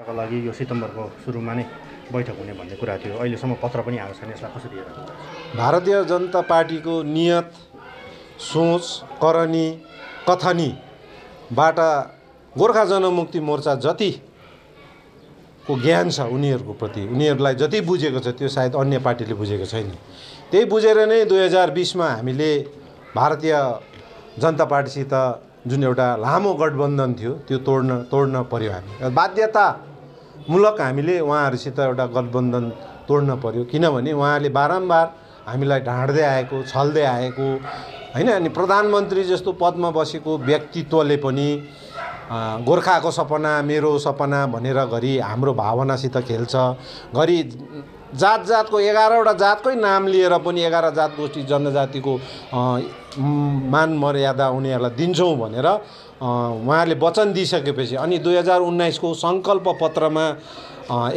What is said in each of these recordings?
को लागि यो सितम्बरको सुरुमा नै बैठक हुने भन्ने कुरा थियो अहिलेसम्म पत्र पनि आएको छैन यसलाई कसरी हेर भारतीय जनता पार्टीको नियत सोच करनी कथनीबाट गोर्खा जनमुक्ति मोर्चा जति को ज्ञान छ उनीहरूको प्रति उनीहरूलाई जति बुझेको छ त्यो सायद अन्य पार्टीले बुझेको छैन त्यही बुझेर नै दुई हजार बिसमा हामीले भारतीय जनता पार्टीसित जुन एउटा लामो गठबन्धन थियो त्यो तोड्न तोड्न पऱ्यो हामी बाध्यतामूलक हामीले उहाँहरूसित एउटा गठबन्धन तोड्न पऱ्यो किनभने उहाँले बारम्बार हामीलाई ढाँड्दै आएको छल्दै आएको होइन अनि प्रधानमन्त्री जस्तो पदमा बसेको व्यक्तित्वले पनि गोर्खाको सपना मेरो सपना भनेर घरि हाम्रो भावनासित खेल्छ घरि जात जातको एघारवटा जातकै नाम लिएर पनि एघार जात गोष्ठी जनजातिको मान मर्यादा उनीहरूलाई दिन्छौँ भनेर उहाँहरूले वचन दिइसकेपछि अनि दुई हजार उन्नाइसको सङ्कल्प पत्रमा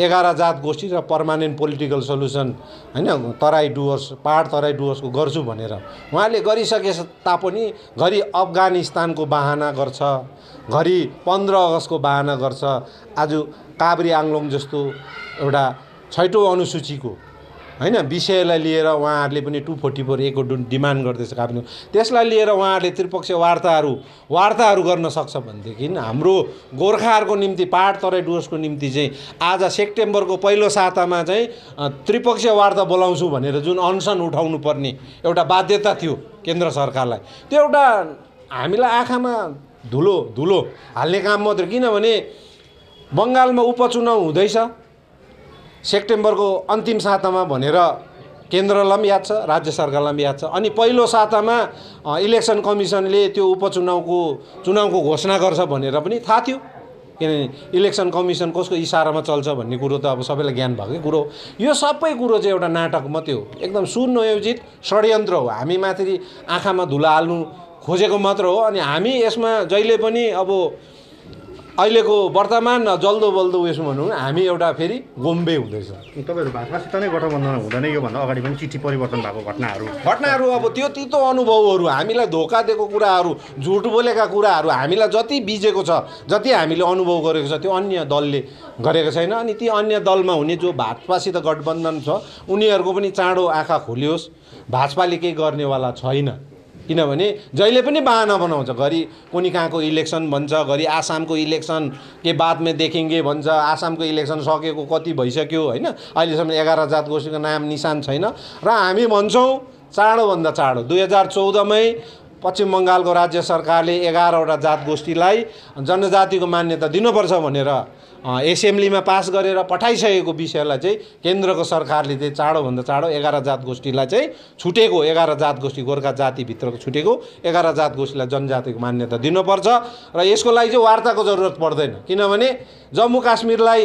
एघार जात गोष्ठी र पर्मानेन्ट पोलिटिकल सल्युसन होइन तराई डुवर्स पाहाड तराई डुवर्सको गर्छु भनेर उहाँले गरिसके तापनि घरि अफगानिस्तानको बाहना गर्छ घरि पन्ध्र अगस्तको बाहना गर्छ आज काभ्रे आङ्लोङ जस्तो एउटा छैटौँ अनुसूचीको होइन विषयलाई लिएर उहाँहरूले पनि टु फोर्टी फोर एको डिमान्ड गर्दैछ आफ्नो त्यसलाई लिएर उहाँहरूले त्रिपक्षीय वार्ताहरू वार्ताहरू गर्न सक्छ भनेदेखि हाम्रो गोर्खाहरूको निम्ति पाहाड तराई डुवर्सको निम्ति चाहिँ आज सेप्टेम्बरको पहिलो सातामा चाहिँ त्रिपक्षीय वार्ता बोलाउँछु भनेर जुन अनसन उठाउनु पर्ने एउटा बाध्यता थियो केन्द्र सरकारलाई त्यो एउटा हामीलाई आँखामा धुलो धुलो हाल्ने काम मात्रै किनभने बङ्गालमा उपचुनाउ हुँदैछ सेप्टेम्बरको अन्तिम सातामा भनेर केन्द्रलाई पनि याद छ राज्य सरकारलाई पनि याद छ अनि पहिलो सातामा इलेक्सन कमिसनले त्यो उपचुनाउको चुनाउको घोषणा गर्छ भनेर पनि थाहा थियो किनभने इलेक्सन कमिसन कसको इसारामा चल्छ भन्ने कुरो त अब सबैलाई ज्ञान भएकै कुरो यो सबै कुरो चाहिँ एउटा नाटक मात्रै हो एकदम सुनियोजित षड्यन्त्र हो हामी माथि आँखामा धुला हाल्नु खोजेको मात्र हो अनि हामी यसमा जहिले पनि अब अहिलेको वर्तमान जल्दो बल्दो उयसमा भनौँ हामी एउटा फेरि गोम्बे हुँदैछ तपाईँहरू भाजपासित नै गठबन्धन हुँदैन योभन्दा अगाडि पनि चिठी परिवर्तन भएको घटनाहरू घटनाहरू अब त्यो तितो अनुभवहरू हामीलाई धोका दिएको कुराहरू झुट बोलेका कुराहरू हामीलाई जति बिजेको छ जति हामीले अनुभव गरेको छ त्यो अन्य दलले गरेको छैन अनि ती अन्य दलमा हुने जो भाजपासित गठबन्धन छ उनीहरूको पनि चाँडो आँखा खोलियोस् भाजपाले केही गर्नेवाला छैन किनभने जहिले पनि बाहना बनाउँछ घरि कुनै कहाँको इलेक्सन भन्छ घरि आसामको इलेक्सन के बादमा देखेङ्गे भन्छ आसामको इलेक्सन सकेको कति भइसक्यो होइन अहिलेसम्म एघार जात गोष्ठीको नाम निशान छैन र हामी भन्छौँ चाँडोभन्दा चाँडो दुई हजार चौधमै पश्चिम बङ्गालको राज्य सरकारले एघारवटा जात गोष्ठीलाई जनजातिको मान्यता दिनुपर्छ भनेर एसेम्ब्लीमा पास गरेर पठाइसकेको विषयलाई चाहिँ केन्द्रको सरकारले चाहिँ चाँडोभन्दा चाँडो एघार जात गोष्ठीलाई चाहिँ छुटेको एघार जात गोष्ठी गोर्खा जातिभित्रको छुटेको एघार जात गोष्ठीलाई जनजातिको मान्यता दिनुपर्छ र यसको लागि चाहिँ वार्ताको जरुरत पर्दैन किनभने जम्मू काश्मीरलाई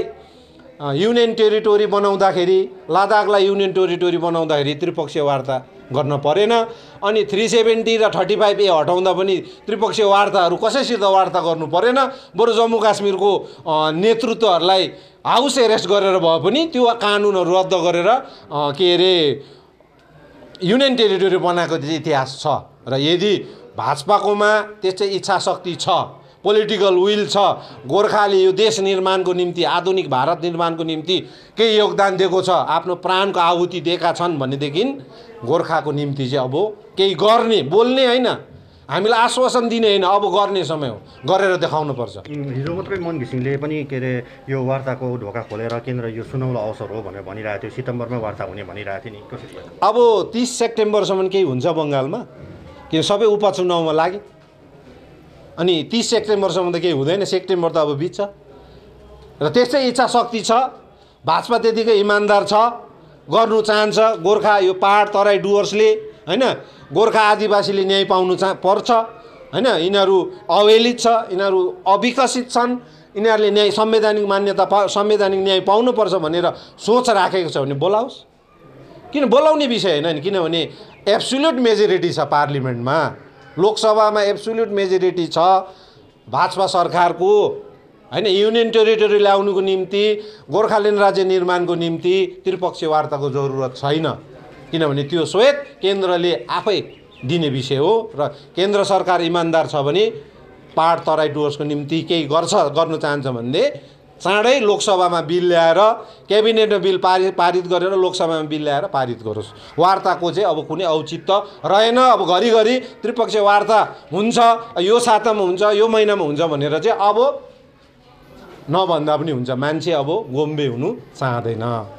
युनियन टेरिटोरी बनाउँदाखेरि लद्दाखलाई युनियन टेरिटोरी बनाउँदाखेरि त्रिपक्षीय वार्ता गर्न परेन अनि थ्री सेभेन्टी र थर्टी फाइभ ए हटाउँदा पनि त्रिपक्षीय वार्ताहरू कसैसित वार्ता गर्नु परेन बरु जम्मू काश्मीरको नेतृत्वहरूलाई हाउस एरेस्ट गरेर भए पनि त्यो कानुनहरू रद्द गरेर के अरे युनियन टेरिटोरी बनाएको इतिहास छ र यदि भाजपाकोमा त्यस्तै इच्छा शक्ति छ पोलिटिकल विल छ गोर्खाले यो देश निर्माणको निम्ति आधुनिक भारत निर्माणको निम्ति केही योगदान दिएको छ आफ्नो प्राणको आहुति दिएका छन् भनेदेखि गोर्खाको निम्ति चाहिँ अब केही गर्ने बोल्ने होइन हामीलाई आश्वासन दिने होइन अब गर्ने समय हो गरेर देखाउनुपर्छ हिजो मात्रै मन घिसिङले पनि के अरे यो वार्ताको ढोका खोलेर केन्द्र यो सुनौलो अवसर हो भनेर भनिरहेको थियो सितम्बरमै वार्ता हुने भनिरहेको थियो नि अब तिस सेप्टेम्बरसम्म केही हुन्छ बङ्गालमा किन सबै उपचुनाउमा लागे अनि तिस सेप्टेम्बरसम्म त केही हुँदैन सेप्टेम्बर त अब बित्छ र त्यस्तै इच्छा शक्ति छ भाजपा त्यतिकै इमान्दार छ गर्नु चाहन्छ गोर्खा यो पहाड तराई डुवर्सले होइन गोर्खा आदिवासीले न्याय पाउनु चा पर्छ होइन यिनीहरू अवहेलित छ यिनीहरू अविकसित छन् यिनीहरूले न्याय संवैधानिक मान्यता पा संवैधानिक न्याय पाउनुपर्छ भनेर सोच राखेको छ भने बोलाओस् किन बोलाउने विषय होइन नि किनभने एब्सुल्युट मेजोरिटी छ पार्लिमेन्टमा लोकसभामा एब्सोल्युट मेजोरिटी छ भाजपा सरकारको होइन युनियन टेरिटोरी ल्याउनुको निम्ति गोर्खाल्यान्ड राज्य निर्माणको निम्ति त्रिपक्षीय वार्ताको जरुरत छैन किनभने त्यो श्वेत केन्द्रले आफै दिने विषय हो र केन्द्र सरकार इमान्दार छ भने पाहाड तराई डुवर्सको निम्ति केही गर्छ गर्न चाहन्छ भनेदेखि चाँडै लोकसभामा बिल ल्याएर क्याबिनेटमा बिल पारित पारित गरेर लोकसभामा बिल ल्याएर पारित गरोस् वार्ताको चाहिँ अब कुनै औचित्य रहेन अब घरिघरि त्रिपक्षीय वार्ता हुन्छ यो सातामा हुन्छ यो महिनामा हुन्छ भनेर चाहिँ अब नभन्दा पनि हुन्छ मान्छे अब गोम्बे हुनु चाहँदैन